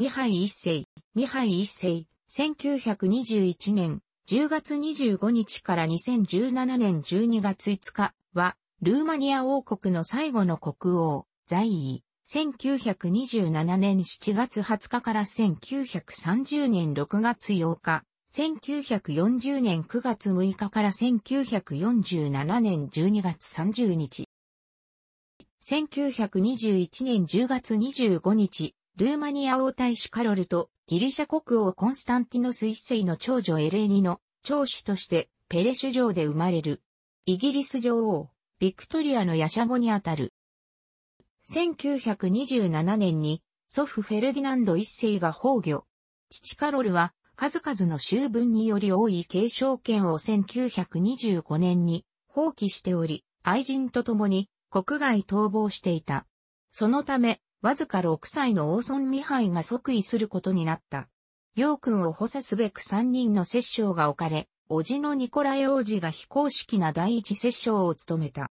ミハイ一世、ミハイ一世、1921年10月25日から2017年12月5日は、ルーマニア王国の最後の国王、在位、1927年7月20日から1930年6月8日、1940年9月6日から1947年12月30日。1921年10月25日、ルーマニア王太子カロルとギリシャ国王コンスタンティノス一世の長女エレーニの長子としてペレシュ城で生まれる。イギリス女王、ビクトリアのヤシャゴにあたる。1927年に祖父フェルディナンド一世が崩御。父カロルは数々の修文により多い継承権を1925年に放棄しており、愛人と共に国外逃亡していた。そのため、わずか6歳のオーソン・ミハイが即位することになった。ヨ君を補佐すべく3人の摂政が置かれ、叔父のニコライ王子が非公式な第一摂政を務めた。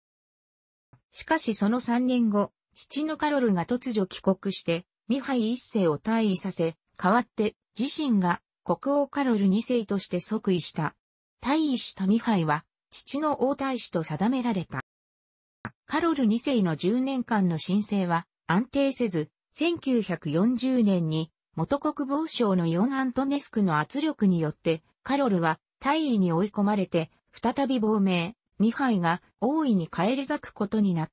しかしその3年後、父のカロルが突如帰国して、ミハイ一世を退位させ、代わって自身が国王カロル二世として即位した。退位したミハイは、父の王太子と定められた。カロル二世の10年間の申請は、安定せず、1940年に元国防省のヨン・アントネスクの圧力によって、カロルは大尉に追い込まれて、再び亡命、ミハイが大いに返り咲くことになっ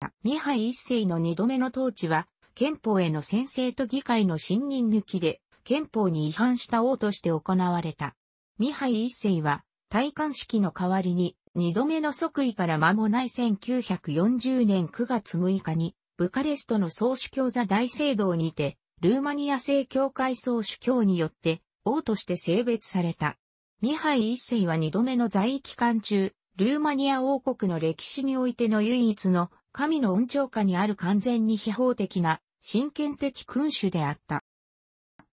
た。ミハイ一世の二度目の統治は、憲法への先制と議会の信任抜きで、憲法に違反した王として行われた。ミハイ一世は、戴冠式の代わりに、二度目の即位から間もない1940年9月6日に、ブカレストの総主教座大聖堂にて、ルーマニア正教会総主教によって、王として性別された。ミハイ一世は二度目の在位期間中、ルーマニア王国の歴史においての唯一の神の恩寵下にある完全に非法的な真剣的君主であった。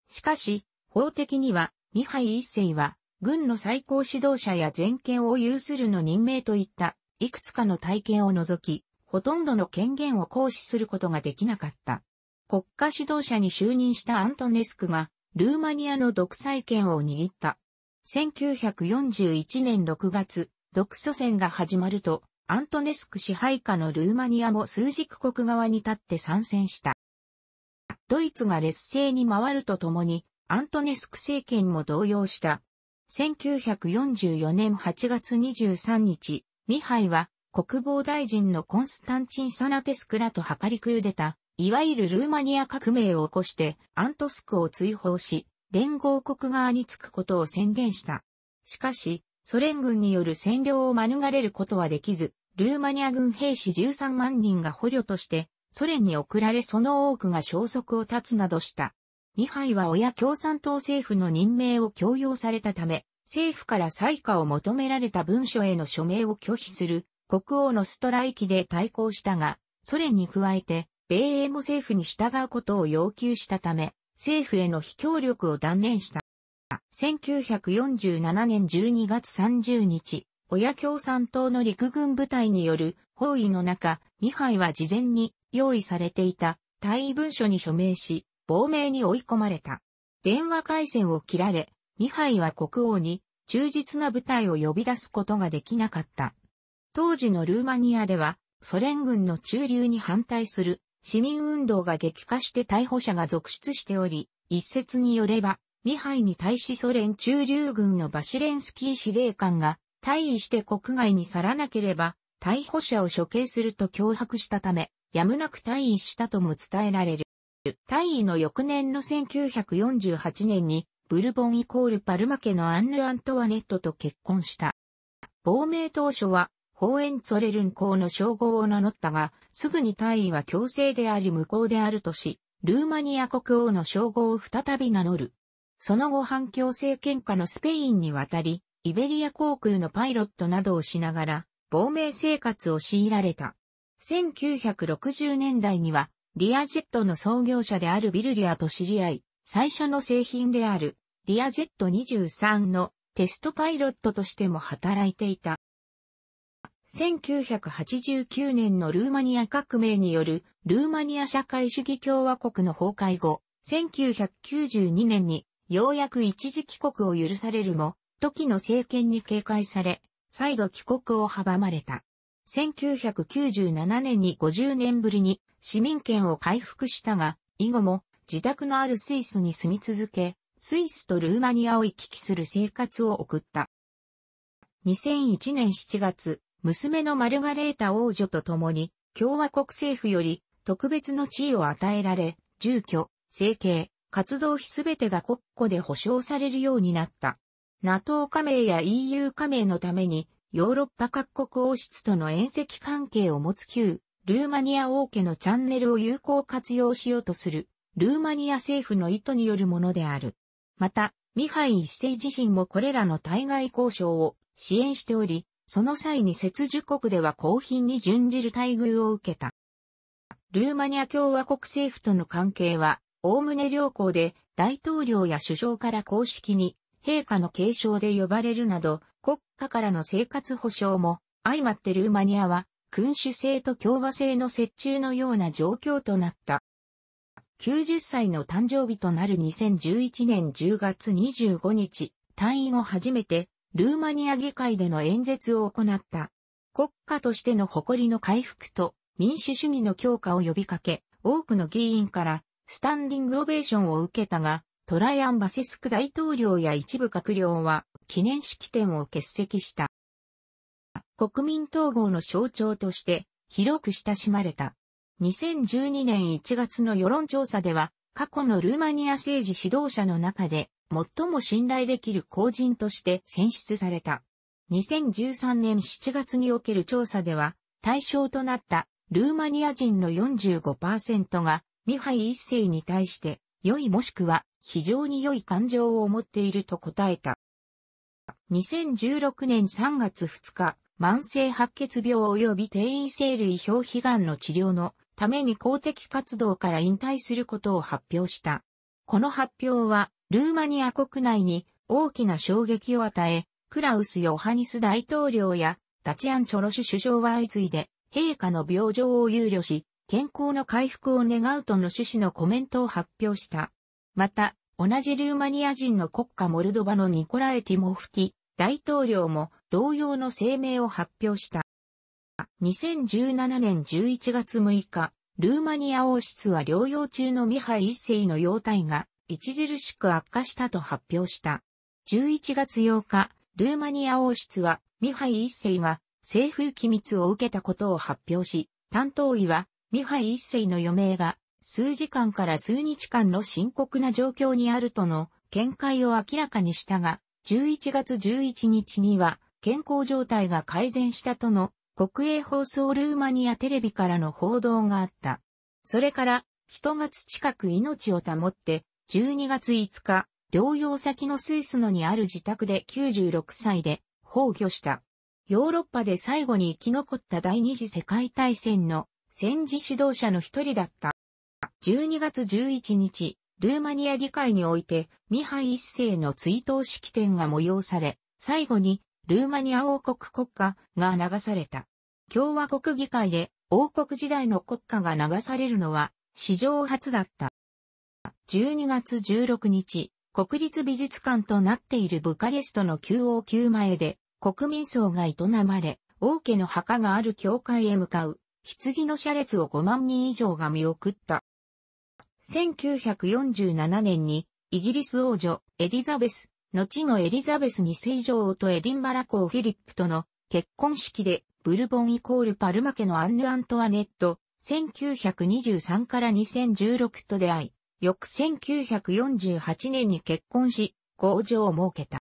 しかし、法的には、ミハイ一世は、軍の最高指導者や全権を有するの任命といった、いくつかの体験を除き、ほとんどの権限を行使することができなかった。国家指導者に就任したアントネスクが、ルーマニアの独裁権を握った。1941年6月、独祖戦が始まると、アントネスク支配下のルーマニアも数軸国側に立って参戦した。ドイツが劣勢に回るとともに、アントネスク政権も動揺した。1944年8月23日、ミハイは国防大臣のコンスタンチン・サナテスクラと計りくゆでた、いわゆるルーマニア革命を起こしてアントスクを追放し、連合国側につくことを宣言した。しかし、ソ連軍による占領を免れることはできず、ルーマニア軍兵士13万人が捕虜として、ソ連に送られその多くが消息を絶つなどした。ミハイは親共産党政府の任命を強要されたため、政府から採火を求められた文書への署名を拒否する国王のストライキで対抗したが、ソ連に加えて、米英も政府に従うことを要求したため、政府への非協力を断念した。1947年12月30日、親共産党の陸軍部隊による包囲の中、ミハイは事前に用意されていた位文書に署名し、亡命に追い込まれた。電話回線を切られ、ミハイは国王に忠実な部隊を呼び出すことができなかった。当時のルーマニアでは、ソ連軍の駐留に反対する市民運動が激化して逮捕者が続出しており、一説によれば、ミハイに対しソ連駐留軍のバシレンスキー司令官が退位して国外に去らなければ、逮捕者を処刑すると脅迫したため、やむなく退位したとも伝えられる。退位の翌年の1948年に、ブルボンイコールパルマ家のアンヌ・アントワネットと結婚した。亡命当初は、ホーエンツォレルン公の称号を名乗ったが、すぐに大位は強制であり無効であるとし、ルーマニア国王の称号を再び名乗る。その後反共政権下のスペインに渡り、イベリア航空のパイロットなどをしながら、亡命生活を強いられた。1960年代には、リアジェットの創業者であるビルリアと知り合い、最初の製品である、リアジェット23のテストパイロットとしても働いていた。1989年のルーマニア革命によるルーマニア社会主義共和国の崩壊後、1992年にようやく一時帰国を許されるも、時の政権に警戒され、再度帰国を阻まれた。1997年に50年ぶりに市民権を回復したが、以後も自宅のあるスイスに住み続け、スイスとルーマニアを行き来する生活を送った。2001年7月、娘のマルガレータ王女と共に、共和国政府より特別の地位を与えられ、住居、生計、活動費すべてが国庫で保障されるようになった。NATO 加盟や EU 加盟のために、ヨーロッパ各国王室との遠赤関係を持つ旧、ルーマニア王家のチャンネルを有効活用しようとする、ルーマニア政府の意図によるものである。また、ミハイ一世自身もこれらの対外交渉を支援しており、その際に雪樹国では高品に準じる待遇を受けた。ルーマニア共和国政府との関係は、おおむね良好で、大統領や首相から公式に、陛下の継承で呼ばれるなど、国家からの生活保障も、相まってルーマニアは、君主制と共和制の折衷のような状況となった。90歳の誕生日となる2011年10月25日、退院を初めてルーマニア議会での演説を行った。国家としての誇りの回復と民主主義の強化を呼びかけ、多くの議員からスタンディングオベーションを受けたが、トライアン・バセスク大統領や一部閣僚は記念式典を欠席した。国民統合の象徴として広く親しまれた。2012年1月の世論調査では過去のルーマニア政治指導者の中で最も信頼できる公人として選出された。2013年7月における調査では、対象となったルーマニア人の45%が、ミハイ一世に対して、良いもしくは非常に良い感情を持っていると答えた。2016年3月2日、慢性白血病及び転移性類表皮がんの治療のために公的活動から引退することを発表した。この発表はルーマニア国内に大きな衝撃を与え、クラウス・ヨハニス大統領やダチアン・チョロシュ首相は相次いで陛下の病状を憂慮し、健康の回復を願うとの趣旨のコメントを発表した。また、同じルーマニア人の国家モルドバのニコラエ・ティモフティ大統領も同様の声明を発表した。2017年11月6日、ルーマニア王室は療養中のミハイ一世の容体が著しく悪化したと発表した。11月8日、ルーマニア王室は、ミハイ一世が政府機密を受けたことを発表し、担当医は、ミハイ一世の余命が、数時間から数日間の深刻な状況にあるとの見解を明らかにしたが、11月11日には、健康状態が改善したとの国営放送ルーマニアテレビからの報道があった。それから、人が近く命を保って12月5日、療養先のスイスのにある自宅で96歳で崩御した。ヨーロッパで最後に生き残った第二次世界大戦の戦時指導者の一人だった。12月11日、ルーマニア議会においてミハイ一世の追悼式典が催され、最後にルーマニア王国国歌が流された。共和国議会で王国時代の国歌が流されるのは史上初だった。12月16日、国立美術館となっているブカレストの旧王宮前で、国民葬が営まれ、王家の墓がある教会へ向かう、棺の車列を5万人以上が見送った。1947年に、イギリス王女、エリザベス、後のエリザベス二世女王とエディンバラ公フィリップとの結婚式で、ブルボンイコールパルマ家のアンヌ・アントワネット、1923から2016と出会い、翌1948年に結婚し、工場を設けた。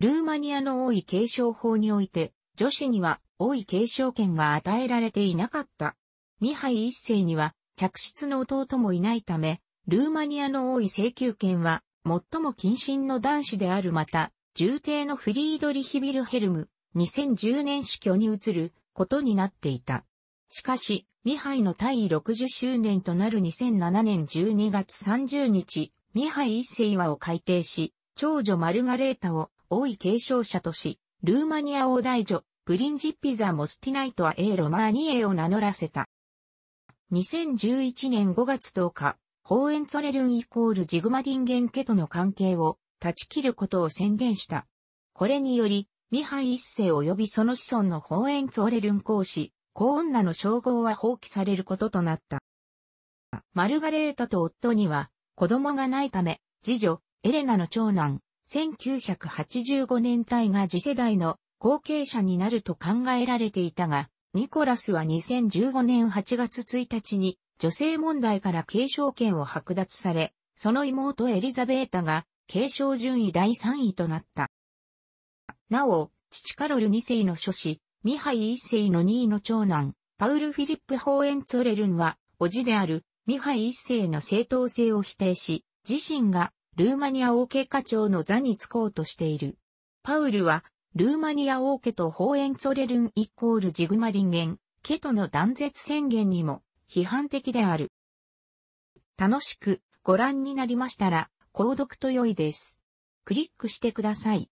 ルーマニアの王位継承法において、女子には王位継承権が与えられていなかった。ミハイ一世には着室の弟もいないため、ルーマニアの王位請求権は最も近親の男子であるまた、重帝のフリードリヒビルヘルム、2010年死去に移ることになっていた。しかし、ミハイの退位60周年となる2007年12月30日、ミハイ一世はを改定し、長女マルガレータを王位継承者とし、ルーマニア王大女、プリンジッピザ・モスティナイトア・エーロマーニエを名乗らせた。2011年5月10日、ホーエンツォレルンイコールジグマディンゲン家との関係を断ち切ることを宣言した。これにより、ミハイ一世及びその子孫のホーエンツォレルン公子、子女の称号は放棄されることとなった。マルガレータと夫には子供がないため、次女、エレナの長男、1985年隊が次世代の後継者になると考えられていたが、ニコラスは2015年8月1日に女性問題から継承権を剥奪され、その妹エリザベータが継承順位第3位となった。なお、父カロル2世の諸子、ミハイ一世の2位の長男、パウル・フィリップ・ホーエンツォレルンは、叔父であるミハイ一世の正当性を否定し、自身がルーマニア王家課長の座に就こうとしている。パウルは、ルーマニア王家とホーエンツォレルンイコールジグマリンゲン、ケトの断絶宣言にも批判的である。楽しくご覧になりましたら、購読と良いです。クリックしてください。